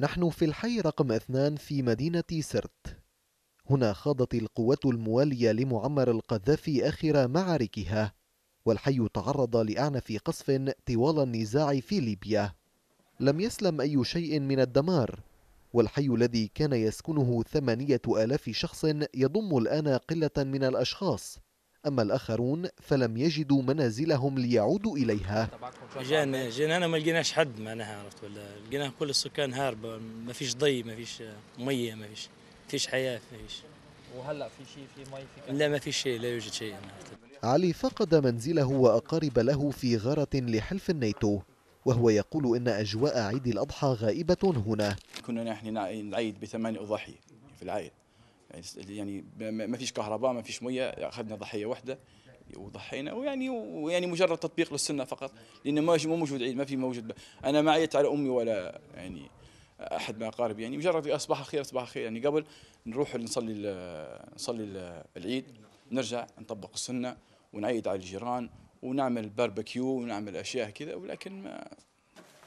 نحن في الحي رقم اثنان في مدينة سرت هنا خاضت القوات الموالية لمعمر القذافي آخر معاركها والحي تعرض لأعنف قصف طوال النزاع في ليبيا لم يسلم أي شيء من الدمار والحي الذي كان يسكنه ثمانية آلاف شخص يضم الآن قلة من الأشخاص أما الآخرون فلم يجدوا منازلهم ليعودوا إليها جينا جينا أنا ما لقيناش حد معناها عرفت ولا لقينا كل السكان هاربة ما فيش ضي ما فيش مية ما فيش فيش حياة ما فيش وهلا في شيء في مي في لا ما في شيء لا يوجد شيء علي فقد منزله وأقارب له في غارة لحلف الناتو وهو يقول إن أجواء عيد الأضحى غائبة هنا كنا نحن نعيد بثمان أضحية في العائلة يعني, يعني ما فيش كهرباء ما فيش ميه اخذنا ضحيه واحده وضحينا ويعني ويعني مجرد تطبيق للسنه فقط لان ما مو موجود عيد ما في موجود انا ما عيت على امي ولا يعني احد من اقاربي يعني مجرد اصبح خير اصبح خير يعني قبل نروح نصلي نصلي العيد نرجع نطبق السنه ونعيد على الجيران ونعمل باربكيو ونعمل اشياء كذا ولكن ما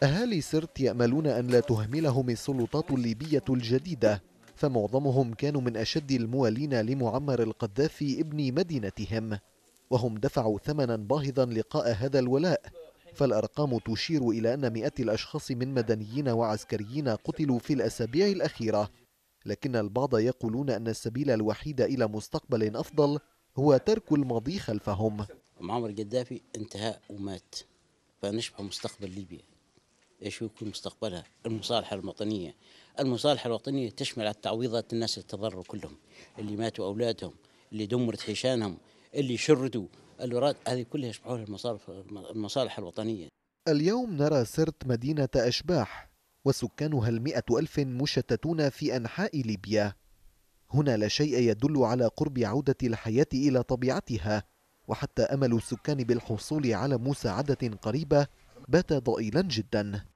أهالي سرت يأملون أن لا تهملهم السلطات الليبية الجديدة فمعظمهم كانوا من أشد الموالين لمعمر القذافي ابن مدينتهم وهم دفعوا ثمنا باهظا لقاء هذا الولاء فالأرقام تشير إلى أن مئات الأشخاص من مدنيين وعسكريين قتلوا في الأسابيع الأخيرة لكن البعض يقولون أن السبيل الوحيد إلى مستقبل أفضل هو ترك الماضي خلفهم معمر القذافي انتهى ومات فنشبه مستقبل ليبيا ايش يكون مستقبلها المصالحة الوطنية المصالحة الوطنية تشمل على تعويضات الناس اللي تضروا كلهم اللي ماتوا أولادهم اللي دمرت حيشانهم اللي شردوا الوراد هذه كلها يشبعوا المصالح المصالح الوطنية اليوم نرى سرت مدينة أشباح وسكانها المئة ألف مشتتون في أنحاء ليبيا هنا لا شيء يدل على قرب عودة الحياة إلى طبيعتها وحتى أمل السكان بالحصول على مساعدة قريبة بات ضئيلا جدا